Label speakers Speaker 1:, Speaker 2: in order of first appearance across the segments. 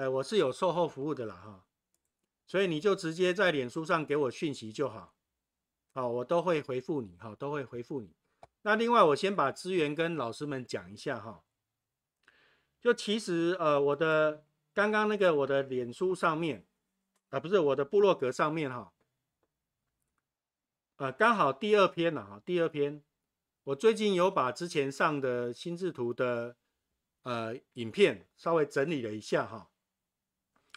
Speaker 1: 呃，我是有售后服务的啦哈，所以你就直接在脸书上给我讯息就好，好，我都会回复你哈，都会回复你。那另外，我先把资源跟老师们讲一下哈。就其实，呃，我的刚刚那个我的脸书上面，啊，不是我的部落格上面哈，呃，刚好第二篇了哈，第二篇，我最近有把之前上的心智图的呃影片稍微整理了一下哈。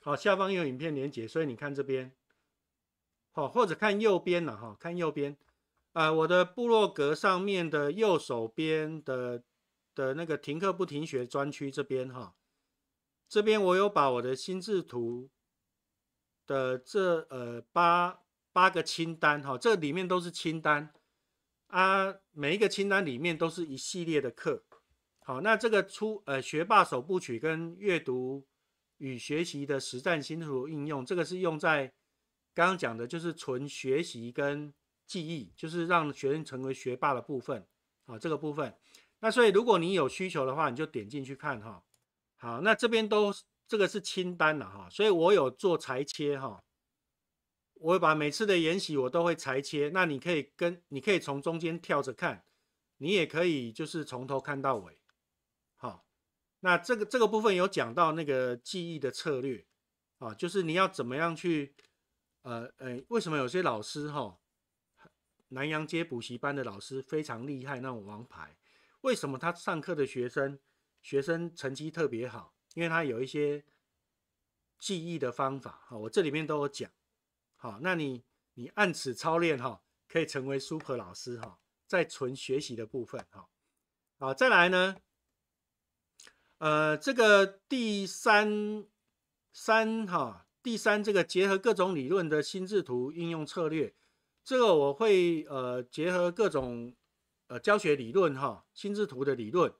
Speaker 1: 好，下方有影片连接，所以你看这边，好，或者看右边了哈，看右边，啊，我的部落格上面的右手边的的那个停课不停学专区这边，哈，这边我有把我的心智图的这呃八八个清单，哈，这里面都是清单，啊，每一个清单里面都是一系列的课，好，那这个出呃学霸首部曲跟阅读。与学习的实战新图应用，这个是用在刚刚讲的，就是纯学习跟记忆，就是让学生成为学霸的部分啊，这个部分。那所以如果你有需求的话，你就点进去看哈。好，那这边都这个是清单了哈，所以我有做裁切哈，我会把每次的研习我都会裁切，那你可以跟你可以从中间跳着看，你也可以就是从头看到尾。那这个这个部分有讲到那个记忆的策略啊，就是你要怎么样去，呃呃，为什么有些老师哈，南洋街补习班的老师非常厉害那种王牌，为什么他上课的学生学生成绩特别好？因为他有一些记忆的方法哈，我这里面都有讲，好，那你你按此操练哈，可以成为 super 老师哈，在纯学习的部分哈，好，再来呢。呃，这个第三三哈，第三这个结合各种理论的心智图应用策略，这个我会呃结合各种呃教学理论哈，心智图的理论，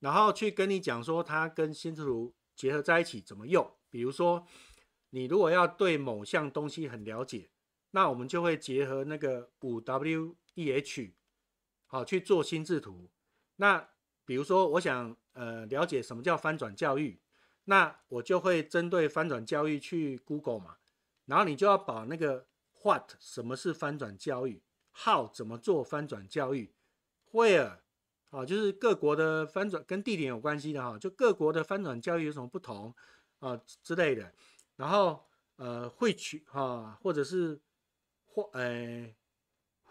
Speaker 1: 然后去跟你讲说它跟心智图结合在一起怎么用。比如说，你如果要对某项东西很了解，那我们就会结合那个五 W E H，好去做心智图。那比如说，我想。呃，了解什么叫翻转教育？那我就会针对翻转教育去 Google 嘛。然后你就要把那个 What，什么是翻转教育？How，怎么做翻转教育？Where，啊，就是各国的翻转跟地点有关系的哈，就各国的翻转教育有什么不同啊之类的。然后呃，会取哈，或者是或呃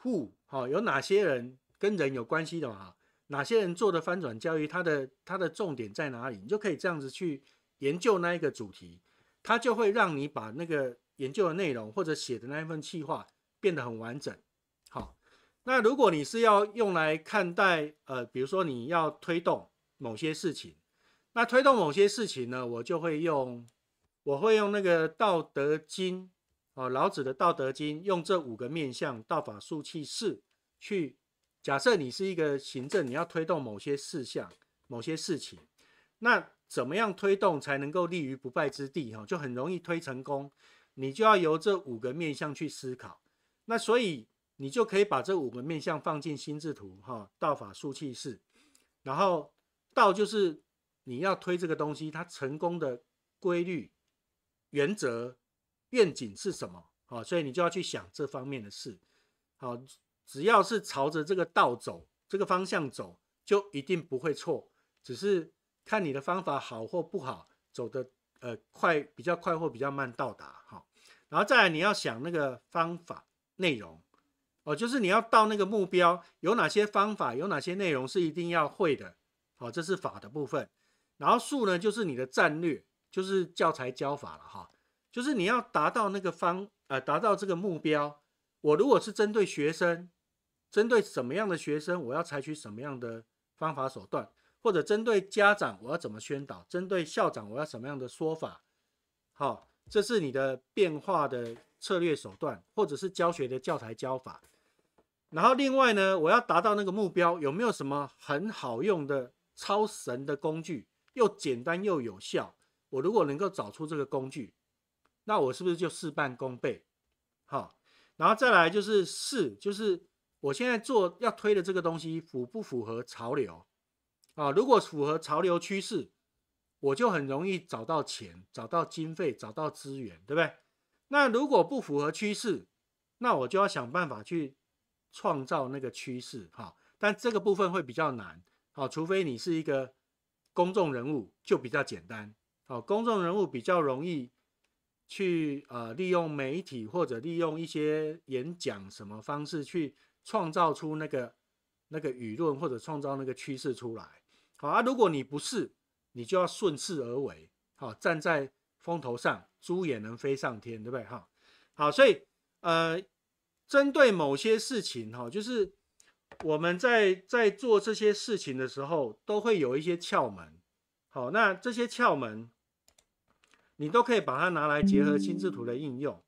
Speaker 1: ，Who，哈有哪些人跟人有关系的哈？哪些人做的翻转教育，它的它的重点在哪里？你就可以这样子去研究那一个主题，它就会让你把那个研究的内容或者写的那一份计划变得很完整。好，那如果你是要用来看待，呃，比如说你要推动某些事情，那推动某些事情呢，我就会用，我会用那个《道德经》啊，老子的《道德经》，用这五个面向“道法术器式去。假设你是一个行政，你要推动某些事项、某些事情，那怎么样推动才能够立于不败之地？哈，就很容易推成功。你就要由这五个面向去思考。那所以你就可以把这五个面向放进心智图，哈，道法术器势。然后道就是你要推这个东西，它成功的规律、原则、愿景是什么？哦，所以你就要去想这方面的事。好。只要是朝着这个道走，这个方向走，就一定不会错。只是看你的方法好或不好，走的呃快比较快或比较慢到达哈。然后再来你要想那个方法内容，哦，就是你要到那个目标有哪些方法，有哪些内容是一定要会的，好，这是法的部分。然后术呢，就是你的战略，就是教材教法了哈，就是你要达到那个方呃达到这个目标。我如果是针对学生。针对什么样的学生，我要采取什么样的方法手段，或者针对家长，我要怎么宣导？针对校长，我要什么样的说法？好，这是你的变化的策略手段，或者是教学的教材教法。然后另外呢，我要达到那个目标，有没有什么很好用的超神的工具，又简单又有效？我如果能够找出这个工具，那我是不是就事半功倍？好，然后再来就是事，就是。我现在做要推的这个东西符不符合潮流啊？如果符合潮流趋势，我就很容易找到钱、找到经费、找到资源，对不对？那如果不符合趋势，那我就要想办法去创造那个趋势哈。但这个部分会比较难好，除非你是一个公众人物，就比较简单好，公众人物比较容易去呃利用媒体或者利用一些演讲什么方式去。创造出那个那个舆论，或者创造那个趋势出来，好啊。如果你不是，你就要顺势而为，好，站在风头上，猪也能飞上天，对不对？哈，好，所以呃，针对某些事情，哈，就是我们在在做这些事情的时候，都会有一些窍门，好，那这些窍门，你都可以把它拿来结合心智图的应用。